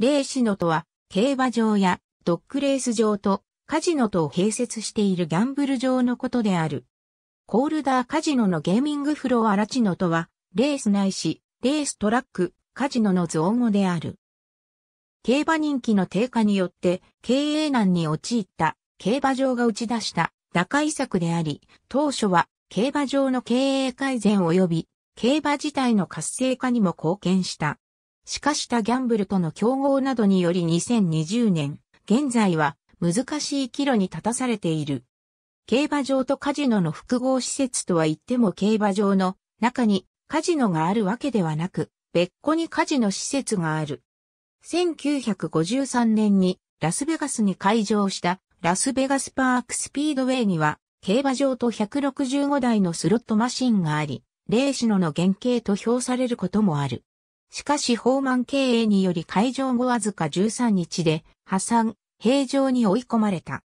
レーシノとは、競馬場やドッグレース場とカジノとを併設しているギャンブル場のことである。コールダーカジノのゲーミングフロアラチノとは、レースないし、レーストラック、カジノの造語である。競馬人気の低下によって経営難に陥った競馬場が打ち出した打開策であり、当初は競馬場の経営改善及び競馬自体の活性化にも貢献した。しかしたギャンブルとの競合などにより2020年、現在は難しい岐路に立たされている。競馬場とカジノの複合施設とは言っても競馬場の中にカジノがあるわけではなく、別個にカジノ施設がある。1953年にラスベガスに開場したラスベガスパークスピードウェイには競馬場と165台のスロットマシンがあり、レーシノの原型と評されることもある。しかしホーマン経営により会場後わずか13日で破産、平常に追い込まれた。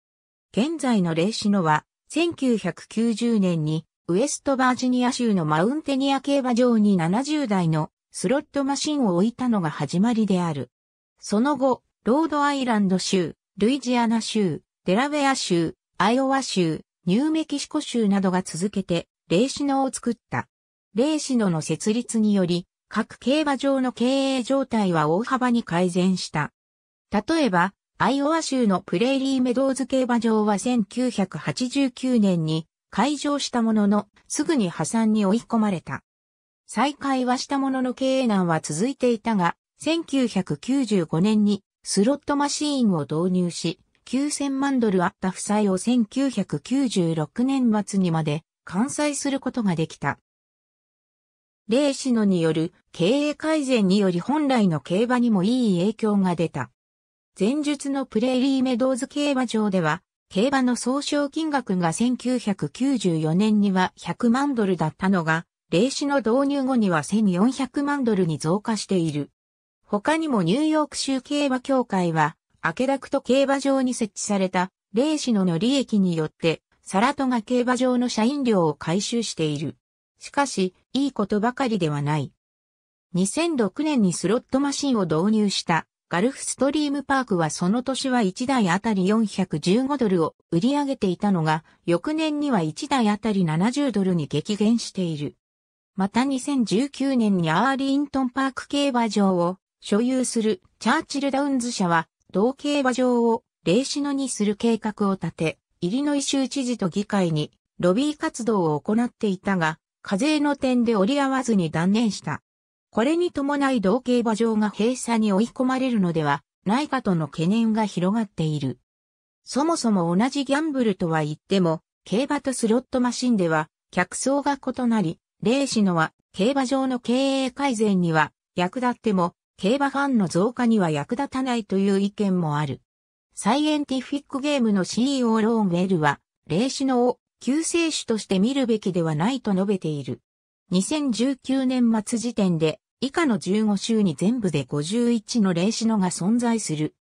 現在のレイシノは、1990年にウエストバージニア州のマウンテニア競馬場に70台のスロットマシンを置いたのが始まりである。その後、ロードアイランド州、ルイジアナ州、デラウェア州、アイオワ州、ニューメキシコ州などが続けて、レイシノを作った。レイシノの設立により、各競馬場の経営状態は大幅に改善した。例えば、アイオワ州のプレーリーメドーズ競馬場は1989年に開場したものの、すぐに破産に追い込まれた。再開はしたものの経営難は続いていたが、1995年にスロットマシーンを導入し、9000万ドルあった負債を1996年末にまで完済することができた。霊シノによる経営改善により本来の競馬にもいい影響が出た。前述のプレーリーメドーズ競馬場では、競馬の総賞金額が1994年には100万ドルだったのが、霊シノ導入後には1400万ドルに増加している。他にもニューヨーク州競馬協会は、アケダクト競馬場に設置された、霊シノの利益によって、サラトが競馬場の社員料を回収している。しかし、いいことばかりではない。2006年にスロットマシンを導入したガルフストリームパークはその年は1台あたり415ドルを売り上げていたのが、翌年には1台あたり70ドルに激減している。また2019年にアーリントンパーク競馬場を所有するチャーチルダウンズ社は、同競馬場を霊ーのにする計画を立て、イリノイ州知事と議会にロビー活動を行っていたが、課税の点で折り合わずに断念した。これに伴い同競馬場が閉鎖に追い込まれるのではないかとの懸念が広がっている。そもそも同じギャンブルとは言っても、競馬とスロットマシンでは客層が異なり、レーシノは競馬場の経営改善には役立っても、競馬ファンの増加には役立たないという意見もある。サイエンティフィックゲームの CEO ローンウェルは、レーシノを救世主として見るべきではないと述べている。2019年末時点で以下の15州に全部で51の霊視のが存在する。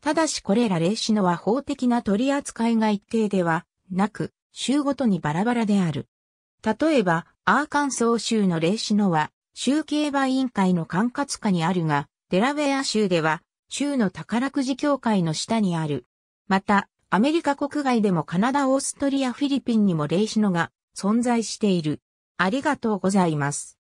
ただしこれら霊視のは法的な取り扱いが一定ではなく、州ごとにバラバラである。例えば、アーカンソー州の霊視のは、州競馬委員会の管轄下にあるが、デラウェア州では、州の宝くじ協会の下にある。また、アメリカ国外でもカナダ、オーストリア、フィリピンにも霊視のが存在している。ありがとうございます。